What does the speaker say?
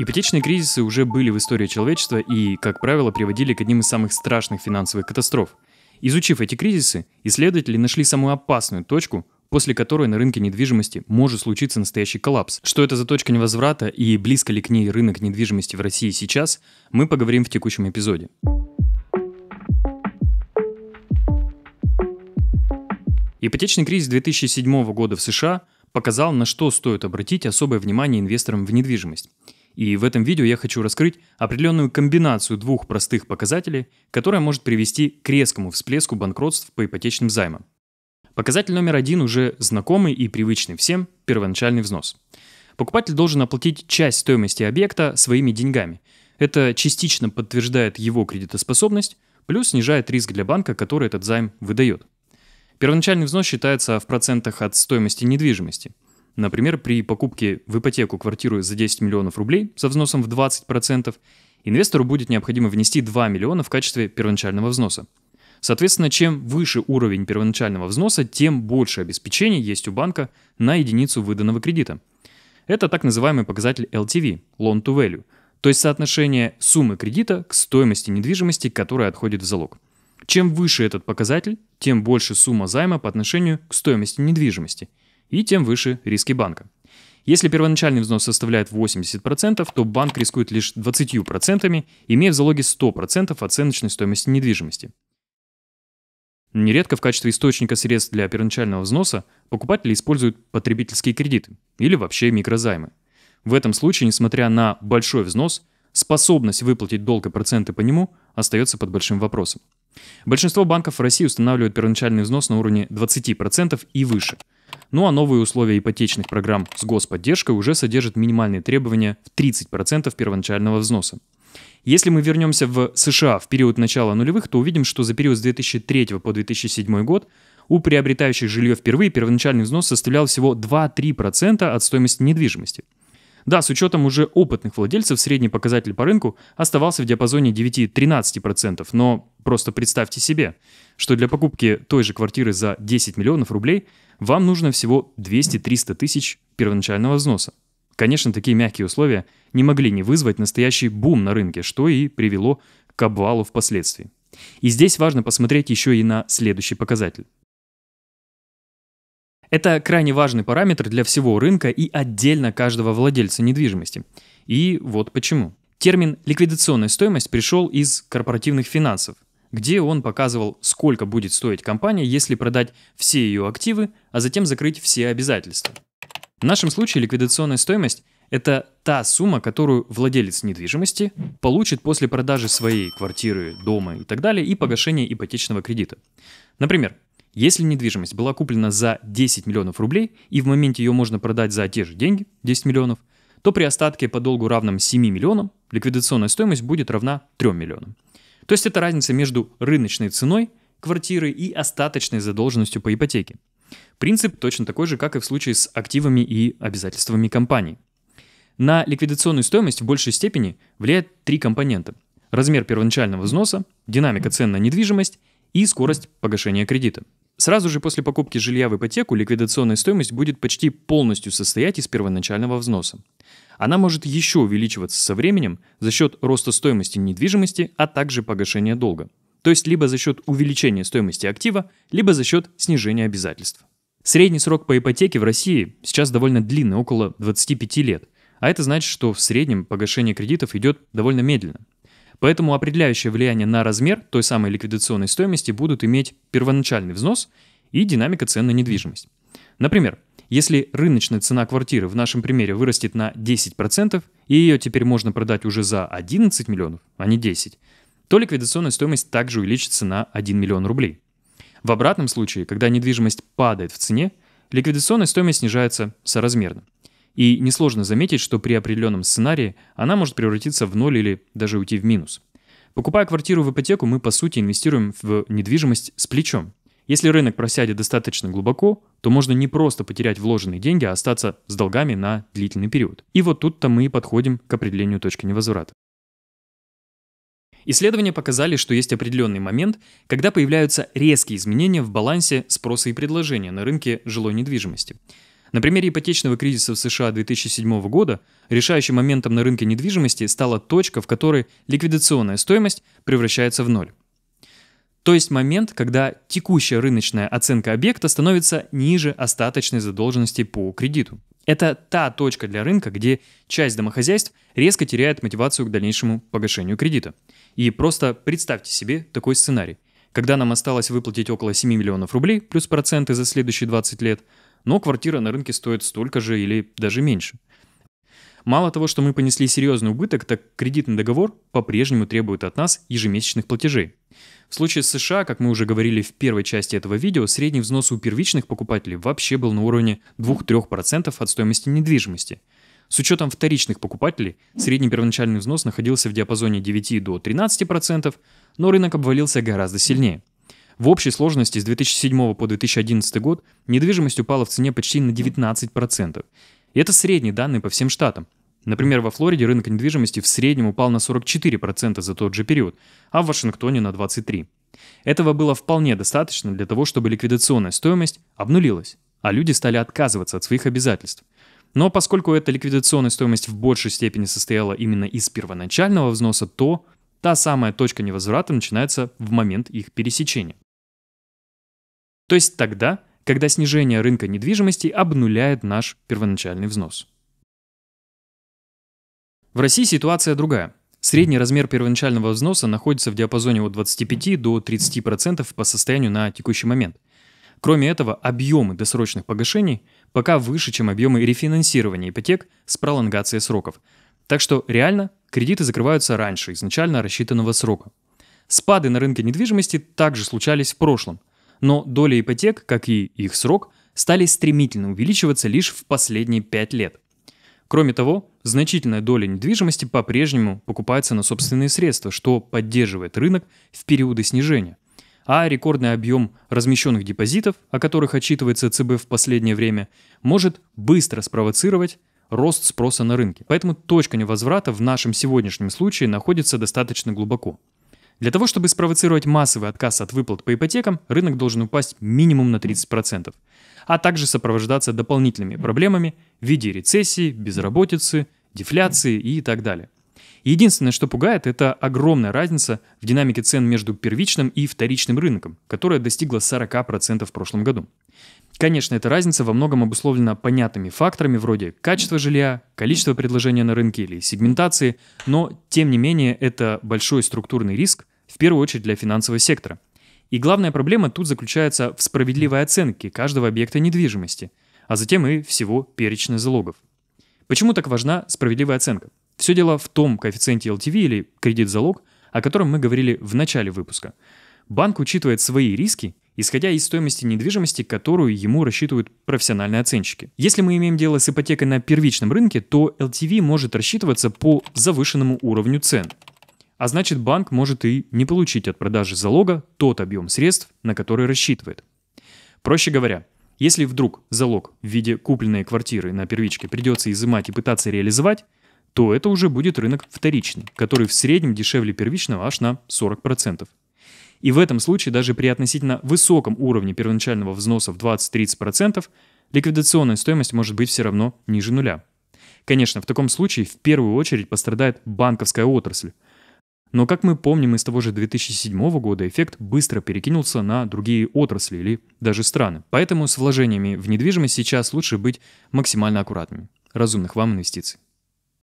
Ипотечные кризисы уже были в истории человечества и, как правило, приводили к одним из самых страшных финансовых катастроф. Изучив эти кризисы, исследователи нашли самую опасную точку, после которой на рынке недвижимости может случиться настоящий коллапс. Что это за точка невозврата и близко ли к ней рынок недвижимости в России сейчас, мы поговорим в текущем эпизоде. Ипотечный кризис 2007 года в США показал, на что стоит обратить особое внимание инвесторам в недвижимость. И в этом видео я хочу раскрыть определенную комбинацию двух простых показателей, которая может привести к резкому всплеску банкротств по ипотечным займам. Показатель номер один уже знакомый и привычный всем – первоначальный взнос. Покупатель должен оплатить часть стоимости объекта своими деньгами. Это частично подтверждает его кредитоспособность, плюс снижает риск для банка, который этот займ выдает. Первоначальный взнос считается в процентах от стоимости недвижимости – Например, при покупке в ипотеку квартиры за 10 миллионов рублей со взносом в 20%, инвестору будет необходимо внести 2 миллиона в качестве первоначального взноса. Соответственно, чем выше уровень первоначального взноса, тем больше обеспечений есть у банка на единицу выданного кредита. Это так называемый показатель LTV – Loan to Value, то есть соотношение суммы кредита к стоимости недвижимости, которая отходит в залог. Чем выше этот показатель, тем больше сумма займа по отношению к стоимости недвижимости – и тем выше риски банка. Если первоначальный взнос составляет 80%, то банк рискует лишь 20%, имея в залоге 100% оценочной стоимости недвижимости. Нередко в качестве источника средств для первоначального взноса покупатели используют потребительские кредиты или вообще микрозаймы. В этом случае, несмотря на большой взнос, способность выплатить долг и проценты по нему остается под большим вопросом. Большинство банков в России устанавливают первоначальный взнос на уровне 20% и выше – ну а новые условия ипотечных программ с господдержкой уже содержат минимальные требования в 30% первоначального взноса. Если мы вернемся в США в период начала нулевых, то увидим, что за период с 2003 по 2007 год у приобретающих жилье впервые первоначальный взнос составлял всего 2-3% от стоимости недвижимости. Да, с учетом уже опытных владельцев средний показатель по рынку оставался в диапазоне 9-13%, но просто представьте себе, что для покупки той же квартиры за 10 миллионов рублей – вам нужно всего 200-300 тысяч первоначального взноса. Конечно, такие мягкие условия не могли не вызвать настоящий бум на рынке, что и привело к обвалу впоследствии. И здесь важно посмотреть еще и на следующий показатель. Это крайне важный параметр для всего рынка и отдельно каждого владельца недвижимости. И вот почему. Термин «ликвидационная стоимость» пришел из корпоративных финансов – где он показывал, сколько будет стоить компания, если продать все ее активы, а затем закрыть все обязательства. В нашем случае ликвидационная стоимость – это та сумма, которую владелец недвижимости получит после продажи своей квартиры, дома и так далее и погашения ипотечного кредита. Например, если недвижимость была куплена за 10 миллионов рублей и в моменте ее можно продать за те же деньги, 10 миллионов, то при остатке по долгу равном 7 миллионам ликвидационная стоимость будет равна 3 миллионам. То есть это разница между рыночной ценой квартиры и остаточной задолженностью по ипотеке. Принцип точно такой же, как и в случае с активами и обязательствами компании. На ликвидационную стоимость в большей степени влияют три компонента. Размер первоначального взноса, динамика цен на недвижимость и скорость погашения кредита. Сразу же после покупки жилья в ипотеку ликвидационная стоимость будет почти полностью состоять из первоначального взноса. Она может еще увеличиваться со временем за счет роста стоимости недвижимости, а также погашения долга. То есть либо за счет увеличения стоимости актива, либо за счет снижения обязательств. Средний срок по ипотеке в России сейчас довольно длинный, около 25 лет. А это значит, что в среднем погашение кредитов идет довольно медленно. Поэтому определяющее влияние на размер той самой ликвидационной стоимости будут иметь первоначальный взнос и динамика цен на недвижимость. Например, если рыночная цена квартиры в нашем примере вырастет на 10%, и ее теперь можно продать уже за 11 миллионов, а не 10, то ликвидационная стоимость также увеличится на 1 миллион рублей. В обратном случае, когда недвижимость падает в цене, ликвидационная стоимость снижается соразмерно. И несложно заметить, что при определенном сценарии она может превратиться в ноль или даже уйти в минус. Покупая квартиру в ипотеку, мы по сути инвестируем в недвижимость с плечом. Если рынок просядет достаточно глубоко, то можно не просто потерять вложенные деньги, а остаться с долгами на длительный период. И вот тут-то мы и подходим к определению точки невозврата. Исследования показали, что есть определенный момент, когда появляются резкие изменения в балансе спроса и предложения на рынке жилой недвижимости. На примере ипотечного кризиса в США 2007 года решающим моментом на рынке недвижимости стала точка, в которой ликвидационная стоимость превращается в ноль. То есть момент, когда текущая рыночная оценка объекта становится ниже остаточной задолженности по кредиту. Это та точка для рынка, где часть домохозяйств резко теряет мотивацию к дальнейшему погашению кредита. И просто представьте себе такой сценарий когда нам осталось выплатить около 7 миллионов рублей плюс проценты за следующие 20 лет, но квартира на рынке стоит столько же или даже меньше. Мало того, что мы понесли серьезный убыток, так кредитный договор по-прежнему требует от нас ежемесячных платежей. В случае с США, как мы уже говорили в первой части этого видео, средний взнос у первичных покупателей вообще был на уровне 2-3% от стоимости недвижимости – с учетом вторичных покупателей, средний первоначальный взнос находился в диапазоне 9 до 13%, но рынок обвалился гораздо сильнее. В общей сложности с 2007 по 2011 год недвижимость упала в цене почти на 19%. И это средние данные по всем штатам. Например, во Флориде рынок недвижимости в среднем упал на 44% за тот же период, а в Вашингтоне на 23%. Этого было вполне достаточно для того, чтобы ликвидационная стоимость обнулилась, а люди стали отказываться от своих обязательств – но поскольку эта ликвидационная стоимость в большей степени состояла именно из первоначального взноса, то та самая точка невозврата начинается в момент их пересечения. То есть тогда, когда снижение рынка недвижимости обнуляет наш первоначальный взнос. В России ситуация другая. Средний размер первоначального взноса находится в диапазоне от 25 до 30% по состоянию на текущий момент – Кроме этого, объемы досрочных погашений пока выше, чем объемы рефинансирования ипотек с пролонгацией сроков. Так что реально кредиты закрываются раньше изначально рассчитанного срока. Спады на рынке недвижимости также случались в прошлом, но доля ипотек, как и их срок, стали стремительно увеличиваться лишь в последние 5 лет. Кроме того, значительная доля недвижимости по-прежнему покупается на собственные средства, что поддерживает рынок в периоды снижения – а рекордный объем размещенных депозитов, о которых отчитывается ЦБ в последнее время, может быстро спровоцировать рост спроса на рынке. Поэтому точка невозврата в нашем сегодняшнем случае находится достаточно глубоко. Для того, чтобы спровоцировать массовый отказ от выплат по ипотекам, рынок должен упасть минимум на 30%, а также сопровождаться дополнительными проблемами в виде рецессии, безработицы, дефляции и так далее. Единственное, что пугает, это огромная разница в динамике цен между первичным и вторичным рынком, которая достигла 40% в прошлом году. Конечно, эта разница во многом обусловлена понятными факторами вроде качества жилья, количества предложения на рынке или сегментации, но, тем не менее, это большой структурный риск, в первую очередь для финансового сектора. И главная проблема тут заключается в справедливой оценке каждого объекта недвижимости, а затем и всего перечня залогов. Почему так важна справедливая оценка? Все дело в том коэффициенте LTV или кредит-залог, о котором мы говорили в начале выпуска. Банк учитывает свои риски, исходя из стоимости недвижимости, которую ему рассчитывают профессиональные оценщики. Если мы имеем дело с ипотекой на первичном рынке, то LTV может рассчитываться по завышенному уровню цен. А значит, банк может и не получить от продажи залога тот объем средств, на который рассчитывает. Проще говоря, если вдруг залог в виде купленной квартиры на первичке придется изымать и пытаться реализовать, то это уже будет рынок вторичный, который в среднем дешевле первичного аж на 40%. И в этом случае даже при относительно высоком уровне первоначального взноса в 20-30%, ликвидационная стоимость может быть все равно ниже нуля. Конечно, в таком случае в первую очередь пострадает банковская отрасль. Но как мы помним из того же 2007 года, эффект быстро перекинулся на другие отрасли или даже страны. Поэтому с вложениями в недвижимость сейчас лучше быть максимально аккуратными. Разумных вам инвестиций.